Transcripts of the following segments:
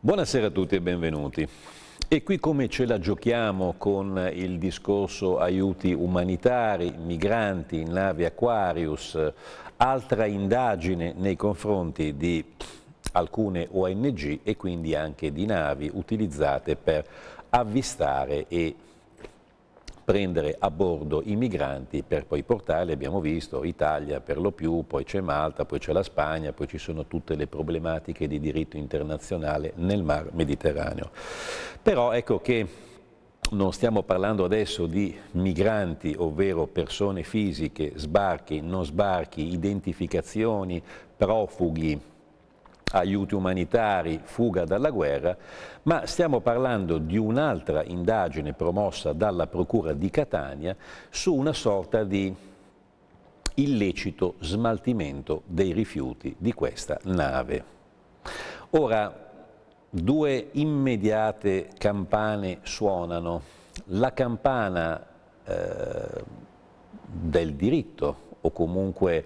Buonasera a tutti e benvenuti. E qui come ce la giochiamo con il discorso aiuti umanitari, migranti, navi Aquarius, altra indagine nei confronti di alcune ONG e quindi anche di navi utilizzate per avvistare e prendere a bordo i migranti per poi portarli, abbiamo visto, Italia per lo più, poi c'è Malta, poi c'è la Spagna, poi ci sono tutte le problematiche di diritto internazionale nel mar Mediterraneo. Però ecco che non stiamo parlando adesso di migranti, ovvero persone fisiche, sbarchi, non sbarchi, identificazioni, profughi, aiuti umanitari, fuga dalla guerra, ma stiamo parlando di un'altra indagine promossa dalla Procura di Catania su una sorta di illecito smaltimento dei rifiuti di questa nave. Ora, due immediate campane suonano. La campana eh, del diritto, o comunque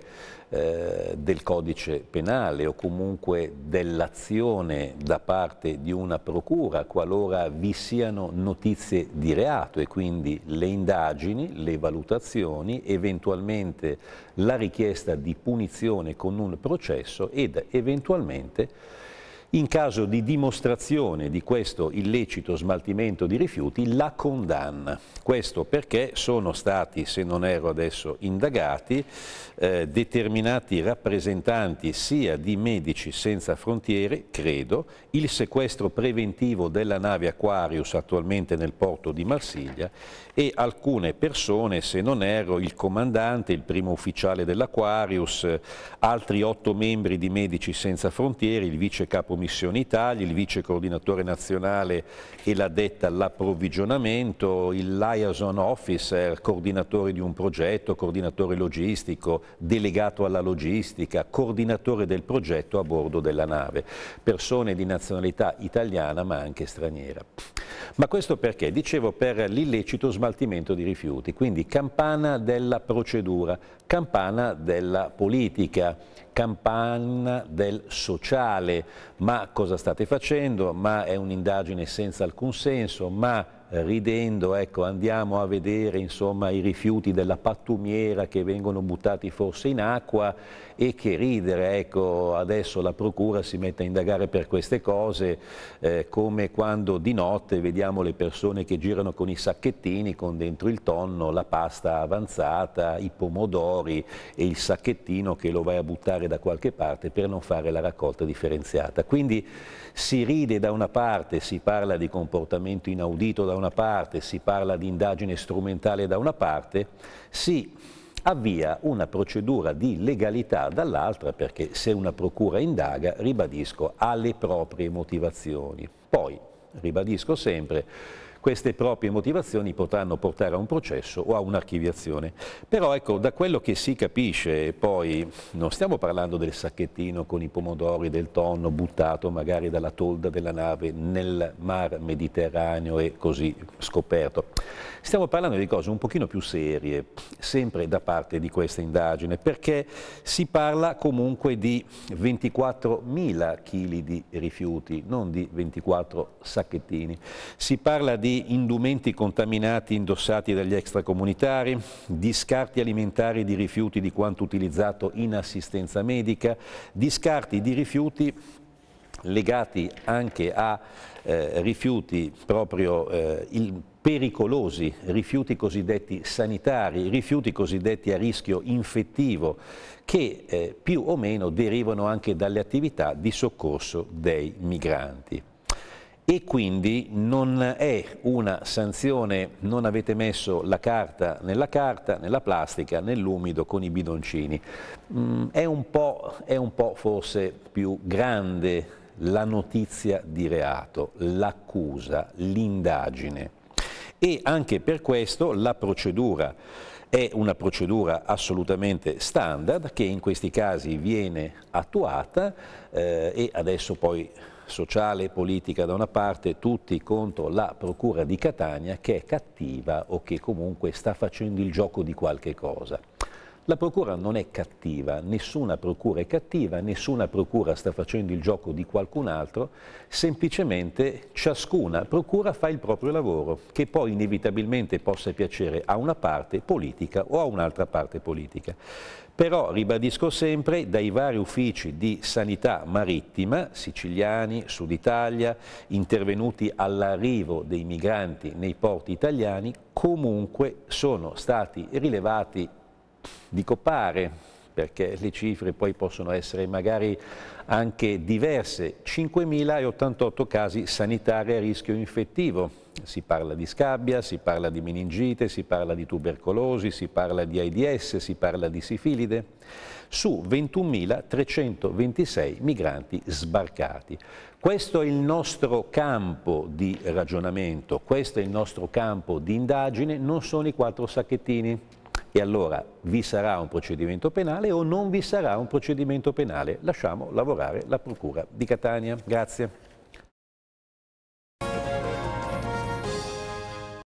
eh, del codice penale o comunque dell'azione da parte di una procura qualora vi siano notizie di reato e quindi le indagini, le valutazioni, eventualmente la richiesta di punizione con un processo ed eventualmente in caso di dimostrazione di questo illecito smaltimento di rifiuti, la condanna. Questo perché sono stati, se non ero adesso indagati, eh, determinati rappresentanti sia di Medici Senza Frontiere, credo, il sequestro preventivo della nave Aquarius attualmente nel porto di Marsiglia e alcune persone, se non ero il comandante, il primo ufficiale dell'Aquarius, altri otto membri di Medici Senza Frontiere, il vice capo Commissione Italia, il vice coordinatore nazionale e l'addetta all'approvvigionamento, il liaison officer, coordinatore di un progetto, coordinatore logistico, delegato alla logistica, coordinatore del progetto a bordo della nave, persone di nazionalità italiana ma anche straniera. Ma questo perché? Dicevo per l'illecito smaltimento di rifiuti, quindi campana della procedura, campana della politica, campana del sociale, ma cosa state facendo, ma è un'indagine senza alcun senso, ma ridendo, ecco, andiamo a vedere insomma, i rifiuti della pattumiera che vengono buttati forse in acqua e che ridere, ecco, adesso la procura si mette a indagare per queste cose, eh, come quando di notte vediamo le persone che girano con i sacchettini con dentro il tonno, la pasta avanzata, i pomodori e il sacchettino che lo vai a buttare da qualche parte per non fare la raccolta differenziata. Quindi si ride da una parte, si parla di comportamento inaudito da una una parte, si parla di indagine strumentale da una parte, si avvia una procedura di legalità dall'altra perché se una procura indaga, ribadisco, ha le proprie motivazioni. Poi, ribadisco sempre, queste proprie motivazioni potranno portare a un processo o a un'archiviazione. Però ecco, da quello che si capisce poi, non stiamo parlando del sacchettino con i pomodori, del tonno buttato magari dalla tolda della nave nel mar Mediterraneo e così scoperto. Stiamo parlando di cose un pochino più serie, sempre da parte di questa indagine, perché si parla comunque di 24.000 kg di rifiuti, non di 24 sacchettini. Si parla di indumenti contaminati indossati dagli extracomunitari, di scarti alimentari di rifiuti di quanto utilizzato in assistenza medica, di scarti di rifiuti legati anche a eh, rifiuti proprio eh, il, pericolosi, rifiuti cosiddetti sanitari, rifiuti cosiddetti a rischio infettivo, che eh, più o meno derivano anche dalle attività di soccorso dei migranti e quindi non è una sanzione, non avete messo la carta nella carta, nella plastica, nell'umido con i bidoncini. Mm, è, un è un po' forse più grande la notizia di reato, l'accusa, l'indagine e anche per questo la procedura è una procedura assolutamente standard che in questi casi viene attuata eh, e adesso poi sociale e politica da una parte, tutti contro la Procura di Catania che è cattiva o che comunque sta facendo il gioco di qualche cosa. La procura non è cattiva, nessuna procura è cattiva, nessuna procura sta facendo il gioco di qualcun altro, semplicemente ciascuna procura fa il proprio lavoro, che poi inevitabilmente possa piacere a una parte politica o a un'altra parte politica. Però, ribadisco sempre, dai vari uffici di sanità marittima, siciliani, Sud Italia, intervenuti all'arrivo dei migranti nei porti italiani, comunque sono stati rilevati di copare, perché le cifre poi possono essere magari anche diverse, 5.088 casi sanitari a rischio infettivo, si parla di scabbia, si parla di meningite, si parla di tubercolosi, si parla di AIDS, si parla di sifilide, su 21.326 migranti sbarcati. Questo è il nostro campo di ragionamento, questo è il nostro campo di indagine, non sono i quattro sacchettini e allora vi sarà un procedimento penale o non vi sarà un procedimento penale? Lasciamo lavorare la Procura di Catania. Grazie.